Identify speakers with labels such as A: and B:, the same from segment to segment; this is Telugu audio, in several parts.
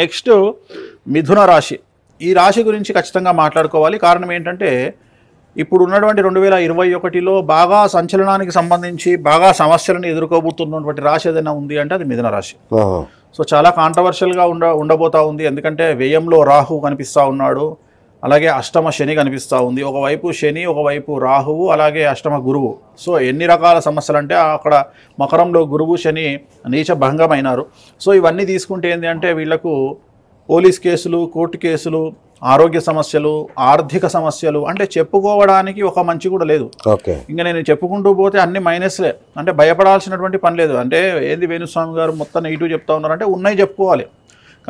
A: నెక్స్ట్ మిథున రాశి ఈ రాశి గురించి ఖచ్చితంగా మాట్లాడుకోవాలి కారణం ఏంటంటే ఇప్పుడు ఉన్నటువంటి రెండు వేల ఇరవై ఒకటిలో బాగా సంచలనానికి సంబంధించి బాగా సమస్యలను ఎదుర్కోబోతున్నటువంటి రాశి ఏదైనా ఉంది అంటే అది మిథున రాశి సో చాలా కాంట్రవర్షియల్గా ఉండ ఉండబోతా ఉంది ఎందుకంటే వ్యయంలో రాహు కనిపిస్తూ ఉన్నాడు అలాగే అష్టమ శని కనిపిస్తూ ఉంది ఒకవైపు శని ఒకవైపు రాహువు అలాగే అష్టమ గురువు సో ఎన్ని రకాల సమస్యలు అంటే అక్కడ మకరంలో గురువు శని నీచ భంగమైనారు సో ఇవన్నీ తీసుకుంటే ఏంటి అంటే వీళ్లకు పోలీస్ కేసులు కోర్టు కేసులు ఆరోగ్య సమస్యలు ఆర్థిక సమస్యలు అంటే చెప్పుకోవడానికి ఒక మంచి కూడా లేదు ఓకే ఇంకా నేను చెప్పుకుంటూ పోతే అన్ని మైనస్లే అంటే భయపడాల్సినటువంటి పని లేదు అంటే ఏంది వేణుస్వామి గారు మొత్తం నెగిటివ్ చెప్తా ఉన్నారంటే ఉన్నాయి చెప్పుకోవాలి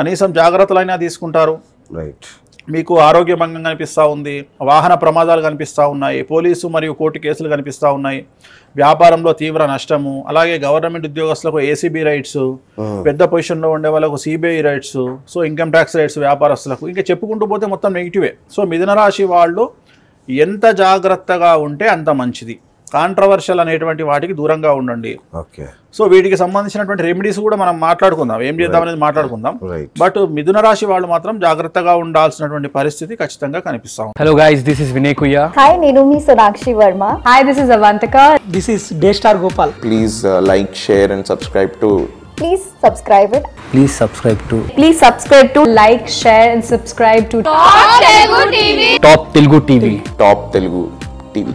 A: కనీసం జాగ్రత్తలైనా తీసుకుంటారు రైట్ మీకు ఆరోగ్య భంగం కనిపిస్తూ ఉంది వాహన ప్రమాదాలు కనిపిస్తూ ఉన్నాయి పోలీసు మరియు కోర్టు కేసులు కనిపిస్తూ ఉన్నాయి వ్యాపారంలో తీవ్ర నష్టము అలాగే గవర్నమెంట్ ఉద్యోగస్తులకు ఏసీబీ రైట్స్ పెద్ద పొజిషన్లో ఉండే వాళ్ళకు CBI raids so income tax raids వ్యాపారస్తులకు ఇంకా చెప్పుకుంటూ పోతే మొత్తం నెగిటివే సో మిథున రాశి వాళ్ళు ఎంత జాగ్రత్తగా ఉంటే అంత మంచిది కాంట్రవర్షియల్ అనేటువంటి వాటికి దూరంగా ఉండండి ఓకే సో వీటికి సంబంధించినటువంటి రెమెడీస్ కూడా మనం మాట్లాడుకుందాం ఏం చేద్దాం అనేది మాట్లాడుకుందాం బట్ మిథున రాశి వాళ్ళు మాత్రం జాగ్రత్తగా ఉండాల్సినటువంటి పరిస్థితి ఖచ్చితంగా కనిపిస్తాం hello guys this is Vinay Kuyya hi నేను మీ Sonakshi Varma hi this is Avantika this is day star Gopal please like share and subscribe to please subscribe it please subscribe to please subscribe to like share and subscribe to top Telugu TV top Telugu TV